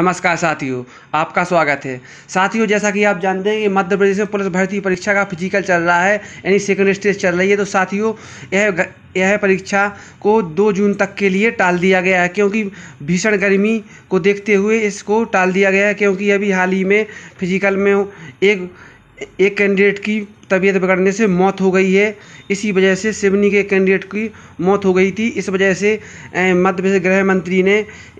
नमस्कार साथियों आपका स्वागत है साथियों जैसा कि आप जानते हैं कि मध्य प्रदेश में पुलिस भर्ती परीक्षा का फिजिकल चल रहा है यानी सेकंड स्टेज चल रही है तो साथियों यह यह परीक्षा को 2 जून तक के लिए टाल दिया गया है क्योंकि भीषण गर्मी को देखते हुए इसको टाल दिया गया है क्योंकि अभी हाल ही में फिजिकल में एक एक कैंडिडेट की तबीयत बिगड़ने से मौत हो गई है इसी वजह से सिवनी के कैंडिडेट की मौत हो गई थी इस वजह से मध्य प्रदेश गृह मंत्री ने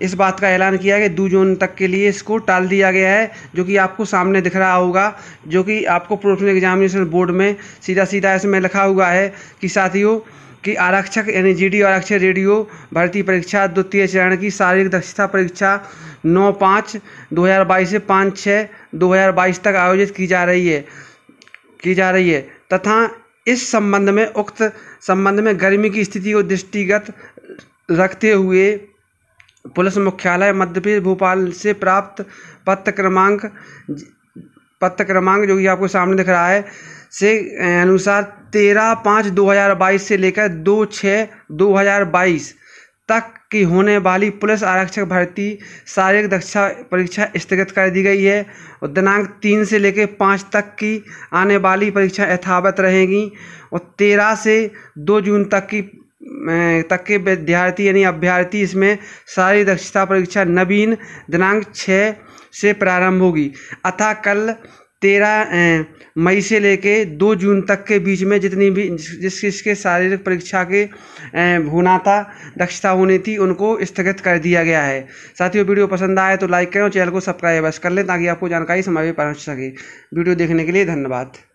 इस बात का ऐलान किया कि दो जून तक के लिए इसको टाल दिया गया है जो कि आपको सामने दिख रहा होगा जो कि आपको प्रोफेशनल एग्जामिनेशन बोर्ड में सीधा सीधा इसमें लिखा हुआ है कि साथियों कि आरक्षक यानी जी डी आरक्षक रेडियो भर्ती परीक्षा द्वितीय चरण की शारीरिक दक्षता परीक्षा नौ पाँच बाईस से पाँच छः बाईस तक आयोजित की जा रही है की जा रही है तथा इस संबंध में उक्त संबंध में गर्मी की स्थिति को दृष्टिगत रखते हुए पुलिस मुख्यालय मध्य प्रदेश भोपाल से प्राप्त पत्र क्रमांक पत्र क्रमांक जो कि आपको सामने दिख रहा है से अनुसार तेरह पाँच दो हज़ार बाईस से लेकर दो छः दो हज़ार बाईस तक की होने वाली पुलिस आरक्षक भर्ती शारीरिक दक्षता परीक्षा स्थगित कर दी गई है और दिनांक तीन से लेकर पाँच तक की आने वाली परीक्षा यथावत रहेंगी और तेरह से दो जून तक की अं, तक के विद्यार्थी यानी अभ्यर्थी इसमें शारीरिक दक्षता परीक्षा नवीन दिनांक छः से प्रारंभ होगी अतः कल तेरह मई से लेकर दो जून तक के बीच में जितनी भी जिस जिसके शारीरिक परीक्षा के होना था दक्षता होनी थी उनको स्थगित कर दिया गया है साथियों वीडियो पसंद आए तो लाइक करें और चैनल को सब्सक्राइब अवश्य कर लें ताकि आपको जानकारी समय पर पहुँच सके वीडियो देखने के लिए धन्यवाद